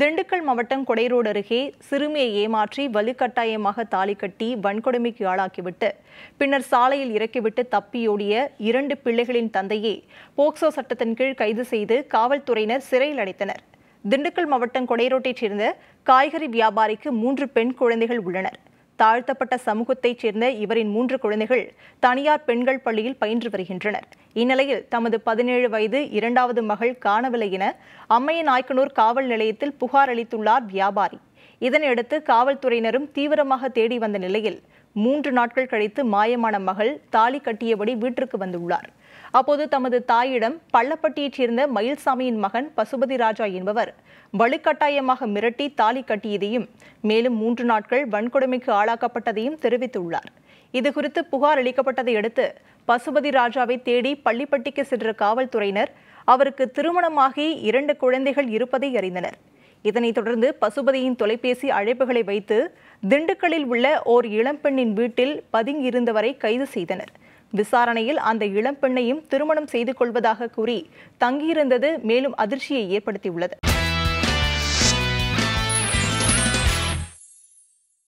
திண்டுக்கல் மாவட்டம் கொடைரோடு அருகே சிறுமியை ஏமாற்றி வலுக்கட்டாயமாக தாலி கட்டி வன்கொடுமைக்கு ஆளாக்கிவிட்டு பின்னர் சாலையில் இறக்கிவிட்டு தப்பியோடிய இரண்டு பிள்ளைகளின் தந்தையை போக்சோ சட்டத்தின் கீழ் கைது செய்து காவல்துறையினர் சிறையில் அடைத்தனர் திண்டுக்கல் மாவட்டம் கொடைரோட்டைச் சேர்ந்த காய்கறி வியாபாரிக்கு மூன்று பெண் குழந்தைகள் உள்ளனர் தாழ்த்தப்பட்ட சமூகத்தைச் சேர்ந்த இவரின் மூன்று குழந்தைகள் தனியார் பெண்கள் பள்ளியில் பயின்று வருகின்றனர் இந்நிலையில் தமது பதினேழு வயது இரண்டாவது மகள் காணவில்லை என அம்மைய நாய்க்கனூர் காவல் நிலையத்தில் புகார் அளித்துள்ளார் வியாபாரி இதனையடுத்து காவல்துறையினரும் தீவிரமாக தேடி வந்த நிலையில் மூன்று நாட்கள் கழித்து மாயமான மகள் தாலி கட்டியபடி வீட்டிற்கு வந்துள்ளார் அப்போது தமது தாயிடம் பள்ளப்பட்டியைச் சேர்ந்த மயில்சாமியின் மகன் பசுபதி ராஜா என்பவர் வலுக்கட்டாயமாக மிரட்டி தாலி கட்டியதையும் மேலும் மூன்று நாட்கள் வன்கொடுமைக்கு ஆளாக்கப்பட்டதையும் தெரிவித்துள்ளார் இதுகுறித்து புகார் அளிக்கப்பட்டதை அடுத்து பசுபதி ராஜாவை தேடி பள்ளிப்பட்டிக்கு சென்ற காவல்துறையினர் அவருக்கு திருமணமாகி இரண்டு குழந்தைகள் இருப்பதை அறிந்தனர் இதனைத் தொடர்ந்து பசுபதியின் தொலைபேசி அழைப்புகளை வைத்து திண்டுக்கல்லில் உள்ள ஓர் இளம்பெண்ணின் வீட்டில் பதுங்கியிருந்தவரை கைது செய்தனர் விசாரணையில் அந்த இளம்பெண்ணையும் திருமணம் செய்து கொள்வதாக கூறி தங்கியிருந்தது மேலும் அதிர்ச்சியை ஏற்படுத்தியுள்ளது